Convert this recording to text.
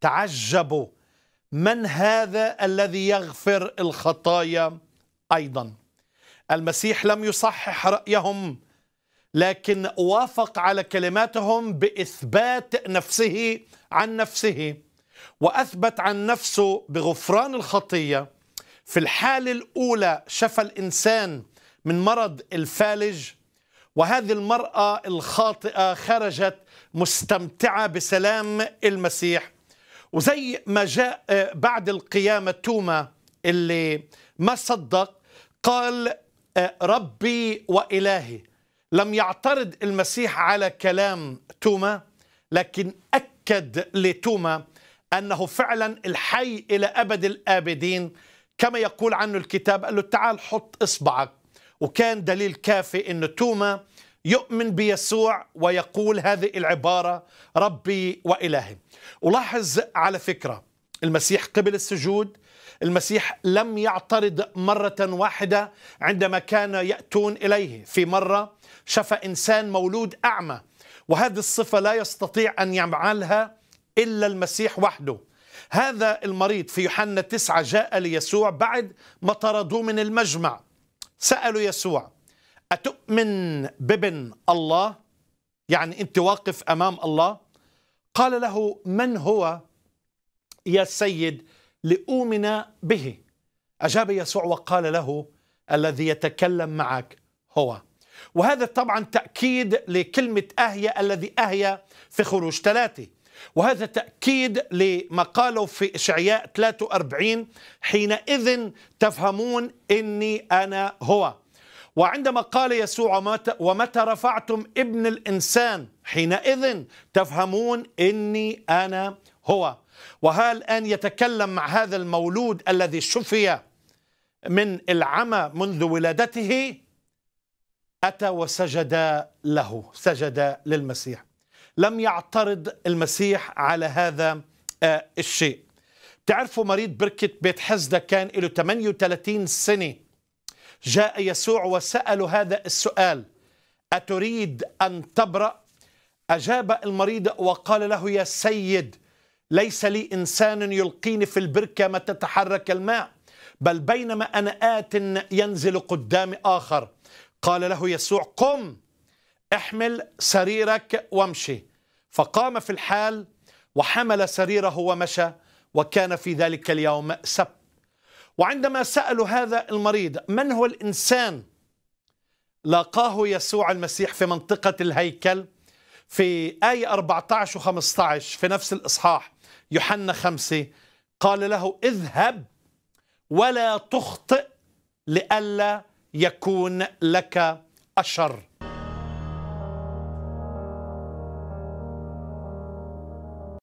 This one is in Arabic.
تعجبوا من هذا الذي يغفر الخطايا ايضا المسيح لم يصحح رايهم لكن وافق على كلماتهم باثبات نفسه عن نفسه واثبت عن نفسه بغفران الخطيه في الحاله الاولى شفى الانسان من مرض الفالج وهذه المراه الخاطئه خرجت مستمتعه بسلام المسيح وزي ما جاء آه، بعد القيامة توما اللي ما صدق قال آه، ربي وإلهي لم يعترض المسيح على كلام توما لكن أكد لتوما أنه فعلا الحي إلى أبد الآبدين كما يقول عنه الكتاب قال له تعال حط إصبعك وكان دليل كافي أن توما يؤمن بيسوع ويقول هذه العبارة ربي وإلهي ولاحظ على فكرة المسيح قبل السجود المسيح لم يعترض مرة واحدة عندما كان يأتون إليه في مرة شفى إنسان مولود أعمى وهذه الصفة لا يستطيع أن يعملها إلا المسيح وحده هذا المريض في يوحنا تسعة جاء ليسوع بعد ما طردوه من المجمع سألوا يسوع أتؤمن بابن الله؟ يعني أنت واقف أمام الله؟ قال له من هو يا سيد لأؤمن به؟ أجاب يسوع وقال له الذي يتكلم معك هو وهذا طبعا تأكيد لكلمة أهيا الذي أهيا في خروج ثلاثة وهذا تأكيد لما قالوا في إشعياء 43 حينئذ تفهمون إني أنا هو وعندما قال يسوع ومتى رفعتم ابن الانسان حينئذ تفهمون اني انا هو وها الان يتكلم مع هذا المولود الذي شفي من العمى منذ ولادته اتى وسجد له سجد للمسيح لم يعترض المسيح على هذا آه، الشيء تعرفوا مريض بركة بيت حزدة كان له 38 سنه جاء يسوع وسأله هذا السؤال أتريد أن تبرأ؟ أجاب المريض وقال له يا سيد ليس لي إنسان يلقيني في البركة ما تتحرك الماء بل بينما أنا آت ينزل قدام آخر قال له يسوع قم احمل سريرك وامشي فقام في الحال وحمل سريره ومشى وكان في ذلك اليوم سبت وعندما سألوا هذا المريض من هو الإنسان لاقاه يسوع المسيح في منطقة الهيكل في آية 14 و 15 في نفس الإصحاح يوحنا 5 قال له اذهب ولا تخطئ لئلا يكون لك أشر